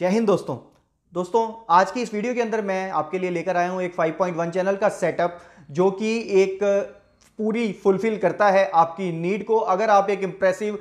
जय हिंद दोस्तों दोस्तों आज की इस वीडियो के अंदर मैं आपके लिए लेकर आया हूं एक 5.1 चैनल का सेटअप जो कि एक पूरी फुलफिल करता है आपकी नीड को अगर आप एक इंप्रेसिव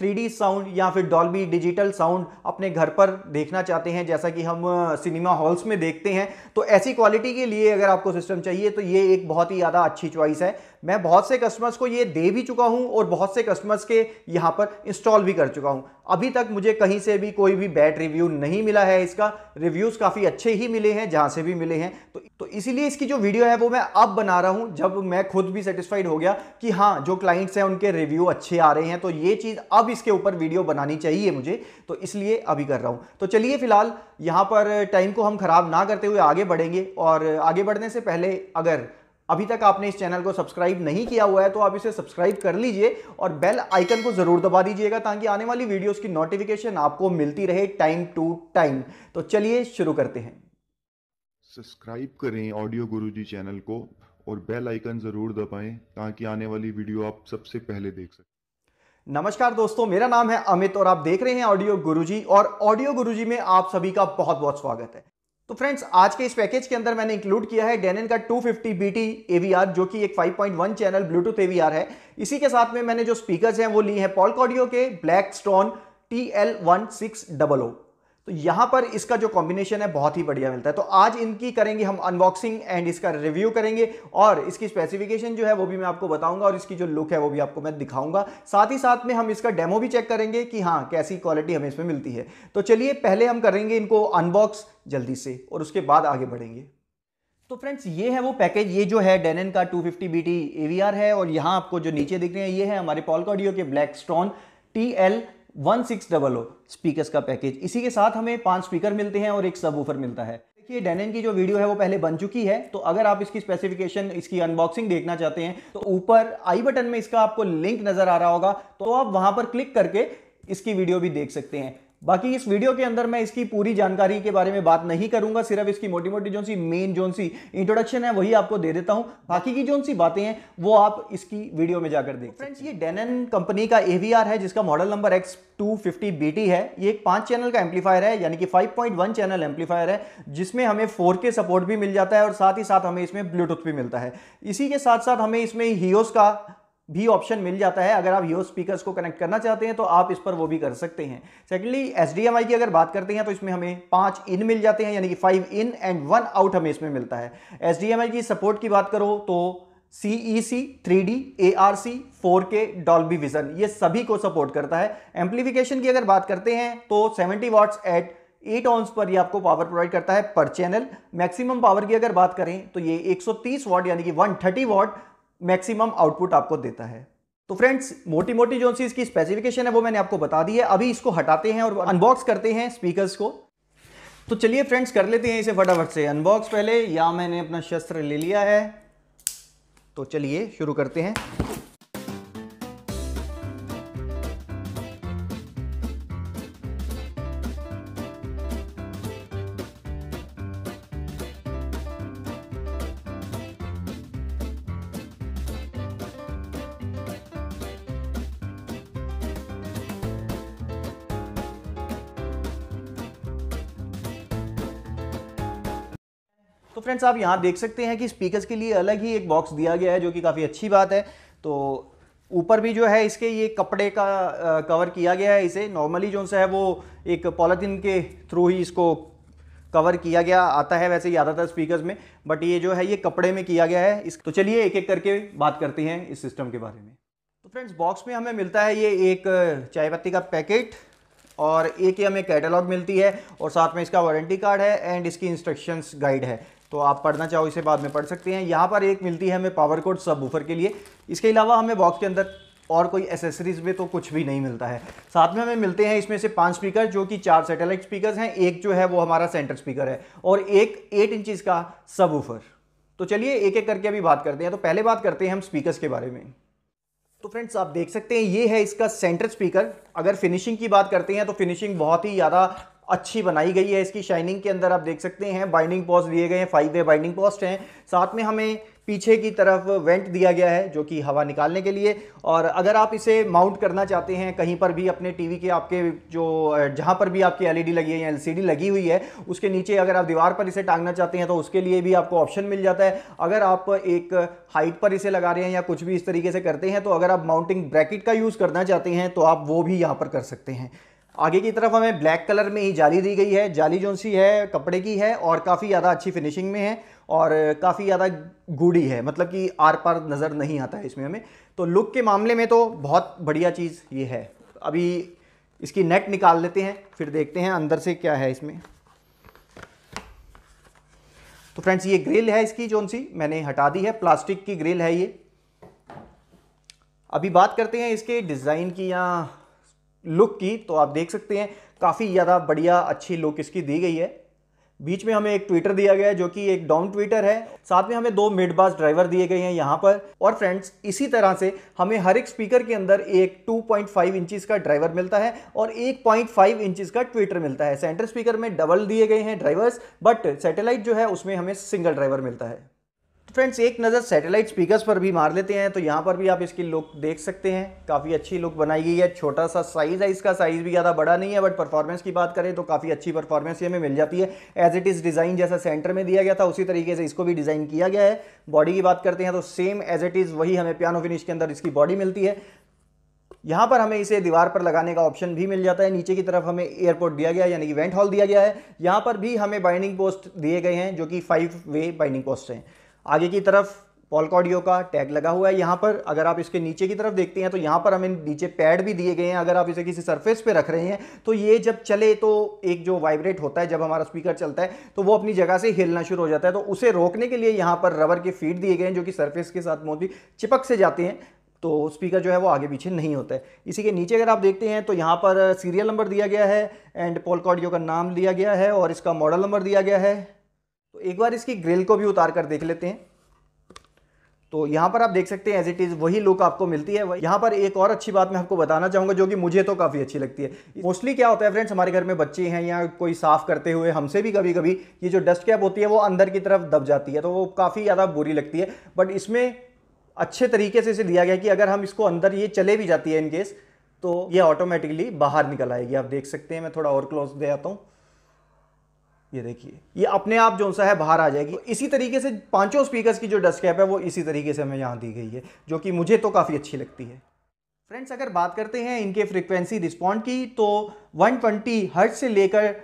थ्री साउंड या फिर डॉल्बी डिजिटल साउंड अपने घर पर देखना चाहते हैं जैसा कि हम सिनेमा हॉल्स में देखते हैं तो ऐसी क्वालिटी के लिए अगर आपको सिस्टम चाहिए तो ये एक बहुत ही ज़्यादा अच्छी चॉइस है मैं बहुत से कस्टमर्स को ये दे भी चुका हूँ और बहुत से कस्टमर्स के यहाँ पर इंस्टॉल भी कर चुका हूँ अभी तक मुझे कहीं से भी कोई भी बैड रिव्यू नहीं मिला है इसका रिव्यूज़ काफ़ी अच्छे ही मिले हैं जहाँ से भी मिले हैं तो तो इसीलिए इसकी जो वीडियो है वो मैं अब बना रहा हूं जब मैं खुद भी सेटिस्फाइड हो गया कि हाँ जो क्लाइंट्स हैं उनके रिव्यू अच्छे आ रहे हैं तो ये चीज़ अब इसके ऊपर वीडियो बनानी चाहिए मुझे तो इसलिए अभी कर रहा हूं तो चलिए फिलहाल यहां पर टाइम को हम ख़राब ना करते हुए आगे बढ़ेंगे और आगे बढ़ने से पहले अगर अभी तक आपने इस चैनल को सब्सक्राइब नहीं किया हुआ है तो आप इसे सब्सक्राइब कर लीजिए और बेल आइकन को ज़रूर दबा दीजिएगा ताकि आने वाली वीडियोस की नोटिफिकेशन आपको मिलती रहे टाइम टू टाइम तो चलिए शुरू करते हैं सब्सक्राइब करें ऑडियो गुरुजी चैनल को और बेल आइकन ज़रूर दबाएं ताकि आने वाली वीडियो आप सबसे पहले देख सकें नमस्कार दोस्तों मेरा नाम है अमित और आप देख रहे हैं ऑडियो गुरुजी और ऑडियो गुरुजी में आप सभी का बहुत बहुत स्वागत है तो फ्रेंड्स आज के इस पैकेज के अंदर मैंने इंक्लूड किया है डेनिन का 250 फिफ्टी बी टी एवीआर जो कि एक 5.1 चैनल ब्लूटूथ एवीआर है इसी के साथ में मैंने जो स्पीकर हैं वो लिए हैं पॉलकॉडियो के black stone T L one six double O तो यहां पर इसका जो कॉम्बिनेशन है बहुत ही बढ़िया मिलता है तो आज इनकी करेंगे हम अनबॉक्सिंग एंड इसका रिव्यू करेंगे और इसकी स्पेसिफिकेशन जो है वो भी मैं आपको बताऊंगा और इसकी जो लुक है वो भी आपको मैं दिखाऊंगा साथ ही साथ में हम इसका डेमो भी चेक करेंगे कि हाँ कैसी क्वालिटी हमें इसमें मिलती है तो चलिए पहले हम करेंगे इनको अनबॉक्स जल्दी से और उसके बाद आगे बढ़ेंगे तो फ्रेंड्स ये है वो पैकेज ये जो है डेनन का 250 फिफ्टी बी टी है और यहाँ आपको जो नीचे दिख रहे हैं ये है हमारे पॉलकॉडियो के black stone T L one six double O speaker का पैकेज इसी के साथ हमें पांच स्पीकर मिलते हैं और एक सब ऊफर मिलता है देखिए डेनन की जो वीडियो है वो पहले बन चुकी है तो अगर आप इसकी स्पेसिफिकेशन इसकी अनबॉक्सिंग देखना चाहते हैं तो ऊपर आई बटन में इसका आपको लिंक नजर आ रहा होगा तो आप वहां पर क्लिक करके इसकी वीडियो भी देख सकते हैं बाकी इस वीडियो के अंदर मैं इसकी पूरी जानकारी के बारे में बात नहीं करूंगा सिर्फ इसकी मोटी मोटी जो सी मेन जो सी इंट्रोडक्शन है वही आपको दे देता हूं बाकी की जो सी बातें हैं वो आप इसकी वीडियो में जाकर देख फ्रेंड्स ये डेनन कंपनी का एवीआर है जिसका model number X two fifty है ये एक पांच चैनल का एम्पलीफायर है यानी कि 5.1 चैनल एम्पलीफायर है जिसमें हमें 4K सपोर्ट भी मिल जाता है और साथ ही साथ हमें इसमें ब्लूटूथ भी मिलता है इसी के साथ साथ हमें इसमें हीओस का भी ऑप्शन मिल जाता है अगर आप यो स्पीकर्स को कनेक्ट करना चाहते हैं तो आप इस पर वो भी कर सकते हैं सेकंडली एस की अगर बात करते हैं तो इसमें हमें पांच इन मिल जाते हैं यानी कि five in and one out हमें इसमें मिलता है एस की सपोर्ट की बात करो तो C E C three D A R C four के डॉल्बी विजन ये सभी को सपोर्ट करता है एम्पलीफिकेशन की अगर बात करते हैं तो seventy watts eight eight ohms पर ये आपको पावर प्रोवाइड करता है पर चैनल मैक्सिमम पावर की अगर बात करें तो ये 130 वॉट यानी कि 130 वॉट मैक्सिमम आउटपुट आपको देता है तो फ्रेंड्स मोटी मोटी जो सी इसकी स्पेसिफिकेशन है वो मैंने आपको बता दी है अभी इसको हटाते हैं और अनबॉक्स करते हैं स्पीकर्स को तो चलिए फ्रेंड्स कर लेते हैं इसे फटाफट से अनबॉक्स पहले या मैंने अपना शस्त्र ले लिया है तो चलिए शुरू करते हैं तो फ्रेंड्स आप यहाँ देख सकते हैं कि स्पीकर्स के लिए अलग ही एक बॉक्स दिया गया है जो कि काफ़ी अच्छी बात है तो ऊपर भी जो है इसके ये कपड़े का आ, कवर किया गया है इसे नॉर्मली जो सा है वो एक पॉलिथीन के थ्रू ही इसको कवर किया गया आता है वैसे ही ज़्यादातर स्पीकर्स में बट ये जो है ये कपड़े में किया गया है इस तो चलिए एक एक करके बात करते हैं इस सिस्टम के बारे में तो फ्रेंड्स बॉक्स में हमें मिलता है ये एक चाय पत्ती का पैकेट और एक ही हमें कैटलॉग मिलती है और साथ में इसका वारंटी कार्ड है एंड इसकी इंस्ट्रक्शंस गाइड है तो आप पढ़ना चाहो इसे बाद में पढ़ सकते हैं यहाँ पर एक मिलती है हमें पावर कोड सब के लिए इसके अलावा हमें बॉक्स के अंदर और कोई एसेसरीज में तो कुछ भी नहीं मिलता है साथ में हमें मिलते हैं इसमें से पांच स्पीकर जो कि चार सैटेलाइट स्पीकर हैं एक जो है वो हमारा सेंटर स्पीकर है और एक एट इंचज का सब तो चलिए एक एक करके अभी बात करते हैं तो पहले बात करते हैं हम स्पीकर्स के बारे में तो फ्रेंड्स आप देख सकते हैं ये है इसका सेंटर स्पीकर अगर फिनिशिंग की बात करते हैं तो फिनिशिंग बहुत ही ज़्यादा अच्छी बनाई गई है इसकी शाइनिंग के अंदर आप देख सकते हैं बाइंडिंग पॉस्ट दिए गए हैं फाइव वे बाइंडिंग पॉस्ट हैं साथ में हमें पीछे की तरफ वेंट दिया गया है जो कि हवा निकालने के लिए और अगर आप इसे माउंट करना चाहते हैं कहीं पर भी अपने टीवी के आपके जो जहां पर भी आपकी एलईडी e लगी है या एलसीडी लगी हुई है उसके नीचे अगर आप दीवार पर इसे टांगना चाहते हैं तो उसके लिए भी आपको ऑप्शन मिल जाता है अगर आप एक हाइट पर इसे लगा रहे हैं या कुछ भी इस तरीके से करते हैं तो अगर आप माउंटिंग ब्रैकेट का यूज़ करना चाहते हैं तो आप वो भी यहाँ पर कर सकते हैं आगे की तरफ हमें ब्लैक कलर में ही जाली दी गई है जाली जो सी है कपड़े की है और काफ़ी ज़्यादा अच्छी फिनिशिंग में है और काफ़ी ज़्यादा गूढ़ी है मतलब कि आर पार नज़र नहीं आता है इसमें हमें तो लुक के मामले में तो बहुत बढ़िया चीज़ ये है अभी इसकी नेट निकाल लेते हैं फिर देखते हैं अंदर से क्या है इसमें तो फ्रेंड्स ये ग्रिल है इसकी जो सी मैंने हटा दी है प्लास्टिक की ग्रिल है ये अभी बात करते हैं इसके डिज़ाइन की या लुक की तो आप देख सकते हैं काफ़ी ज़्यादा बढ़िया अच्छी लुक इसकी दी गई है बीच में हमें एक ट्विटर दिया गया है जो कि एक डाउन ट्विटर है साथ में हमें दो मिड बास ड्राइवर दिए गए हैं यहाँ पर और फ्रेंड्स इसी तरह से हमें हर एक स्पीकर के अंदर एक 2.5 इंचेस का ड्राइवर मिलता है और 1.5 इंचिस का ट्विटर मिलता है सेंटर स्पीकर में डबल दिए गए हैं ड्राइवर्स बट सैटेलाइट जो है उसमें हमें सिंगल ड्राइवर मिलता है फ्रेंड्स एक नज़र सैटेलाइट स्पीकर्स पर भी मार लेते हैं तो यहाँ पर भी आप इसकी लुक देख सकते हैं काफ़ी अच्छी लुक बनाई गई है छोटा सा साइज़ है इसका साइज़ भी ज़्यादा बड़ा नहीं है बट परफॉर्मेंस की बात करें तो काफ़ी अच्छी परफॉर्मेंस हमें मिल जाती है एज इट इज़ डिज़ाइन जैसा सेंटर में दिया गया था उसी तरीके से इसको भी डिज़ाइन किया गया है बॉडी की बात करते हैं तो सेम एज इट इज़ वही हमें पियानो फिनिश के अंदर इसकी बॉडी मिलती है यहाँ पर हमें इसे दीवार पर लगाने का ऑप्शन भी मिल जाता है नीचे की तरफ हमें एयरपोर्ट दिया गया है यानी कि वेंट हॉल दिया गया है यहाँ पर भी हमें बाइंडिंग पोस्ट दिए गए हैं जो कि फाइव वे बाइंडिंग पोस्ट हैं आगे की तरफ पॉलकॉडियो का टैग लगा हुआ है यहाँ पर अगर आप इसके नीचे की तरफ देखते हैं तो यहाँ पर हमें नीचे पैड भी दिए गए हैं अगर आप इसे किसी सरफेस पे रख रहे हैं तो ये जब चले तो एक जो वाइब्रेट होता है जब हमारा स्पीकर चलता है तो वो अपनी जगह से हिलना शुरू हो जाता है तो उसे रोकने के लिए यहाँ पर रबर के फीट दिए गए हैं जो कि सर्फेस के साथ मोदी चिपक से जाते हैं तो स्पीकर जो है वो आगे पीछे नहीं होता है इसी के नीचे अगर आप देखते हैं तो यहाँ पर सीरियल नंबर दिया गया है एंड पोलकॉडियो का नाम दिया गया है और इसका मॉडल नंबर दिया गया है तो एक बार इसकी ग्रिल को भी उतार कर देख लेते हैं तो यहाँ पर आप देख सकते हैं एज इट इज़ वही लुक आपको मिलती है यहाँ पर एक और अच्छी बात मैं आपको बताना चाहूँगा जो कि मुझे तो काफ़ी अच्छी लगती है मोस्टली क्या होता है फ्रेंड्स हमारे घर में बच्चे हैं या कोई साफ़ करते हुए हमसे भी कभी कभी ये जो डस्ट कैप होती है वो अंदर की तरफ दब जाती है तो वो काफ़ी ज़्यादा बुरी लगती है बट इसमें अच्छे तरीके से इसे दिया गया कि अगर हम इसको अंदर ये चले भी जाती है इनकेस तो ये ऑटोमेटिकली बाहर निकल आएगी आप देख सकते हैं मैं थोड़ा और क्लोज दे आता हूँ ये देखिए ये अपने आप जो सा है बाहर आ जाएगी इसी तरीके से पांचों स्पीकर्स की जो डस्ट कैप है वो इसी तरीके से हमें यहाँ दी गई है जो कि मुझे तो काफ़ी अच्छी लगती है फ्रेंड्स अगर बात करते हैं इनके फ्रिक्वेंसी रिस्पॉन्ड की तो 120 ट्वेंटी से लेकर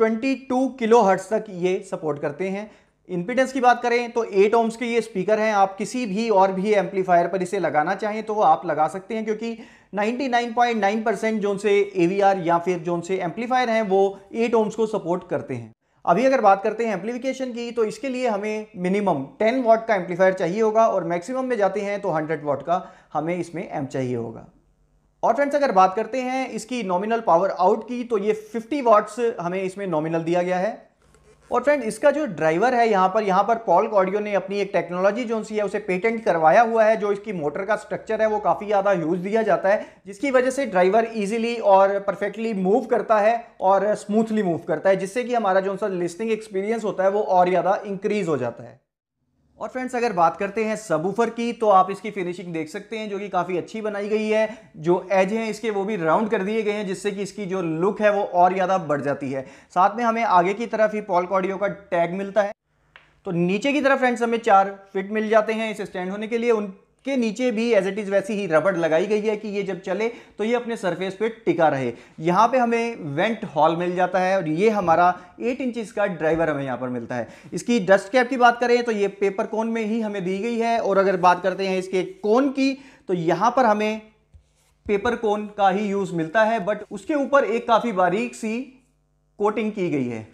22 किलो हर्ट्स तक ये सपोर्ट करते हैं इम्पिडेंस की बात करें तो 8 ओम्स के ये स्पीकर हैं आप किसी भी और भी एम्पलीफायर पर इसे लगाना चाहें तो आप लगा सकते हैं क्योंकि 99.9 परसेंट जो से ए या फिर जो से एम्पलीफायर हैं वो 8 ओम्स को सपोर्ट करते हैं अभी अगर बात करते हैं एम्पलीफिकेशन की तो इसके लिए हमें मिनिमम 10 वॉट का एम्पलीफायर चाहिए होगा और मैक्सिमम में जाते हैं तो 100 वॉट का हमें इसमें एम चाहिए होगा और फ्रेंड्स अगर बात करते हैं इसकी नॉमिनल पावर आउट की तो ये 50 वाट्स हमें इसमें नॉमिनल दिया गया है और फ्रेंड इसका जो ड्राइवर है यहाँ पर यहाँ पर पॉल कॉडियो ने अपनी एक टेक्नोलॉजी जो सी है उसे पेटेंट करवाया हुआ है जो इसकी मोटर का स्ट्रक्चर है वो काफ़ी ज़्यादा यूज दिया जाता है जिसकी वजह से ड्राइवर ईजिली और परफेक्टली मूव करता है और स्मूथली मूव करता है जिससे कि हमारा जो सा लिस्निंग एक्सपीरियंस होता है वो और ज़्यादा इंक्रीज हो जाता है और फ्रेंड्स अगर बात करते हैं सबूफर की तो आप इसकी फिनिशिंग देख सकते हैं जो कि काफ़ी अच्छी बनाई गई है जो एज हैं इसके वो भी राउंड कर दिए गए हैं जिससे कि इसकी जो लुक है वो और ज़्यादा बढ़ जाती है साथ में हमें आगे की तरफ ही पॉल कॉडियो का टैग मिलता है तो नीचे की तरफ फ्रेंड्स हमें चार फिट मिल जाते हैं इसे स्टैंड होने के लिए उन के नीचे भी एज इट इज़ वैसी ही रबड़ लगाई गई है कि ये जब चले तो ये अपने सरफेस पे टिका रहे यहाँ पे हमें वेंट हॉल मिल जाता है और ये हमारा 8 इंच का ड्राइवर हमें यहाँ पर मिलता है इसकी डस्ट कैप की बात करें तो ये पेपर कोन में ही हमें दी गई है और अगर बात करते हैं इसके कोन की तो यहाँ पर हमें पेपर कोन का ही यूज़ मिलता है बट उसके ऊपर एक काफ़ी बारीक सी कोटिंग की गई है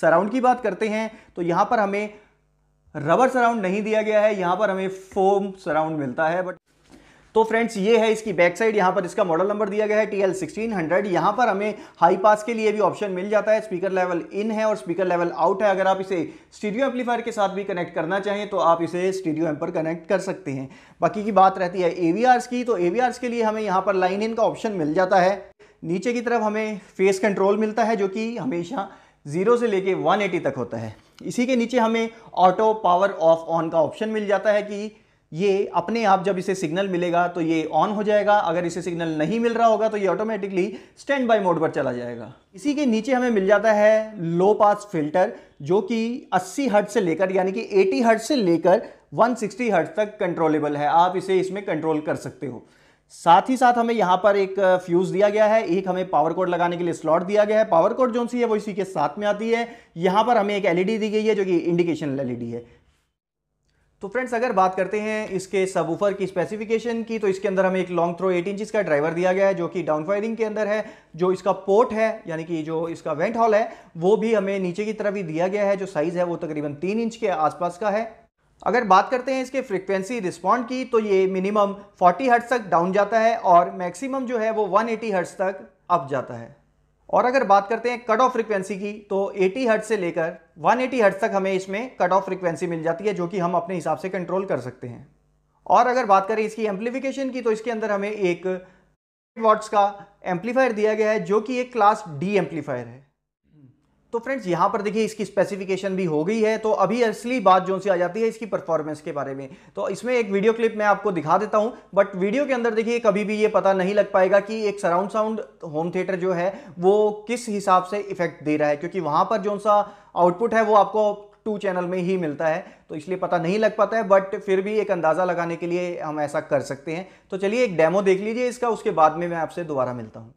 सराउंड की बात करते हैं तो यहाँ पर हमें रबर सराउंड नहीं दिया गया है यहाँ पर हमें फोम सराउंड मिलता है बट तो फ्रेंड्स ये है इसकी बैक साइड यहाँ पर इसका मॉडल नंबर दिया गया है टी एल सिक्सटीन हंड्रेड यहाँ पर हमें हाई पास के लिए भी ऑप्शन मिल जाता है स्पीकर लेवल इन है और स्पीकर लेवल आउट है अगर आप इसे स्टीडियो एम्पलीफायर के साथ भी कनेक्ट करना चाहें तो आप इसे स्टीडियो एम पर कनेक्ट कर सकते हैं बाकी की बात रहती है ए की तो ए के लिए हमें यहाँ पर लाइन इन का ऑप्शन मिल जाता है नीचे की तरफ हमें फेस कंट्रोल मिलता है जो कि हमेशा जीरो से लेके वन तक होता है इसी के नीचे हमें ऑटो पावर ऑफ ऑन का ऑप्शन मिल जाता है कि ये अपने आप जब इसे सिग्नल मिलेगा तो ये ऑन हो जाएगा अगर इसे सिग्नल नहीं मिल रहा होगा तो ये ऑटोमेटिकली स्टैंड बाई मोड पर चला जाएगा इसी के नीचे हमें मिल जाता है लो पास फिल्टर जो कि 80 हर्ट से लेकर यानी कि 80 हर्ट से लेकर 160 हर्ट तक कंट्रोलेबल है आप इसे इसमें कंट्रोल कर सकते हो साथ ही साथ हमें यहां पर एक फ्यूज़ दिया गया है एक हमें पावर कोड लगाने के लिए स्लॉट दिया गया है पावर कोड जो सी है वो इसी के साथ में आती है यहां पर हमें एक एलईडी दी गई है जो कि इंडिकेशन एलईडी है तो फ्रेंड्स अगर बात करते हैं इसके सबवूफर की स्पेसिफिकेशन की तो इसके अंदर हमें एक लॉन्ग थ्रो 18 इंचज का ड्राइवर दिया गया है जो कि डाउन फायरिंग के अंदर है जो इसका पोर्ट है यानी कि जो इसका वेंट हॉल है वो भी हमें नीचे की तरफ ही दिया गया है जो साइज़ है वो तकरीबन तीन इंच के आसपास का है अगर बात करते हैं इसके फ्रिक्वेंसी रिस्पॉन्ड की तो ये मिनिमम 40 हर्ट्स तक डाउन जाता है और मैक्सिमम जो है वो 180 एटी तक अप जाता है और अगर बात करते हैं कट ऑफ फ्रिक्वेंसी की तो 80 हर्ट्स से लेकर 180 हर्ट्स तक हमें इसमें कट ऑफ फ्रिक्वेंसी मिल जाती है जो कि हम अपने हिसाब से कंट्रोल कर सकते हैं और अगर बात करें इसकी एम्पलीफिकेशन की तो इसके अंदर हमें एक वॉट्स का एम्पलीफायर दिया गया है जो कि एक क्लास डी एम्पलीफायर है तो फ्रेंड्स यहाँ पर देखिए इसकी स्पेसिफिकेशन भी हो गई है तो अभी असली बात जो सी आ जाती है इसकी परफॉर्मेंस के बारे में तो इसमें एक वीडियो क्लिप मैं आपको दिखा देता हूँ बट वीडियो के अंदर देखिए कभी भी ये पता नहीं लग पाएगा कि एक सराउंड साउंड होम थिएटर जो है वो किस हिसाब से इफेक्ट दे रहा है क्योंकि वहाँ पर जो सा आउटपुट है वो आपको टू चैनल में ही मिलता है तो इसलिए पता नहीं लग पाता है बट फिर भी एक अंदाज़ा लगाने के लिए हम ऐसा कर सकते हैं तो चलिए एक डेमो देख लीजिए इसका उसके बाद में मैं आपसे दोबारा मिलता हूँ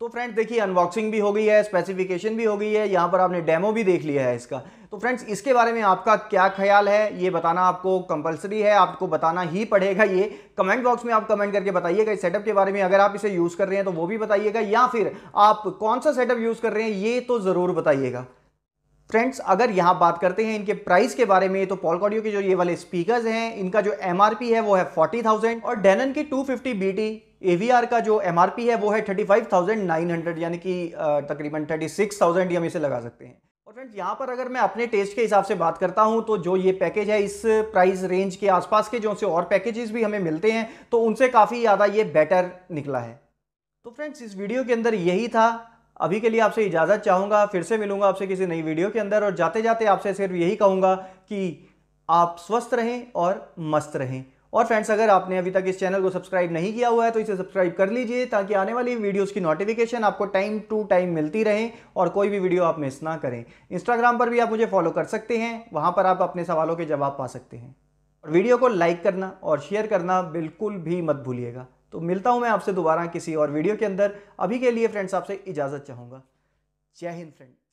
तो फ्रेंड्स देखिए अनबॉक्सिंग भी हो गई है स्पेसिफिकेशन भी हो गई है यहाँ पर आपने डेमो भी देख लिया है इसका तो फ्रेंड्स इसके बारे में आपका क्या ख्याल है ये बताना आपको कंपलसरी है आपको बताना ही पड़ेगा ये कमेंट बॉक्स में आप कमेंट करके बताइएगा इस सेटअप के बारे में अगर आप इसे यूज़ कर रहे हैं तो वो भी बताइएगा या फिर आप कौन सा सेटअप यूज़ कर रहे हैं ये तो ज़रूर बताइएगा फ्रेंड्स अगर यहाँ बात करते हैं इनके प्राइस के बारे में तो पॉलकॉडियो के जो ये वाले स्पीकर्स हैं इनका जो एमआरपी है वो है 40,000 और डेनन की 250 बीटी ए का जो एम है वो है हंड्रेड यानी कि तकरीबन 36,000 हम इसे लगा सकते हैं और फ्रेंड्स यहाँ पर अगर मैं अपने टेस्ट के हिसाब से बात करता हूँ तो जो ये पैकेज है इस प्राइस रेंज के आसपास के जो से और पैकेजेस भी हमें मिलते हैं तो उनसे काफ़ी ज़्यादा ये बेटर निकला है तो फ्रेंड्स इस वीडियो के अंदर यही था अभी के लिए आपसे इजाज़त चाहूँगा फिर से मिलूंगा आपसे किसी नई वीडियो के अंदर और जाते जाते आपसे सिर्फ यही कहूँगा कि आप स्वस्थ रहें और मस्त रहें और फ्रेंड्स अगर आपने अभी तक इस चैनल को सब्सक्राइब नहीं किया हुआ है तो इसे सब्सक्राइब कर लीजिए ताकि आने वाली वीडियोस की नोटिफिकेशन आपको टाइम टू टाइम मिलती रहे और कोई भी वीडियो आप मिस ना करें इंस्टाग्राम पर भी आप मुझे फॉलो कर सकते हैं वहाँ पर आप अपने सवालों के जवाब पा सकते हैं और वीडियो को लाइक करना और शेयर करना बिल्कुल भी मत भूलिएगा तो मिलता हूँ मैं आपसे दोबारा किसी और वीडियो के अंदर अभी के लिए फ्रेंड्स आपसे इजाज़त चाहूँगा जय हिंद फ्रेंड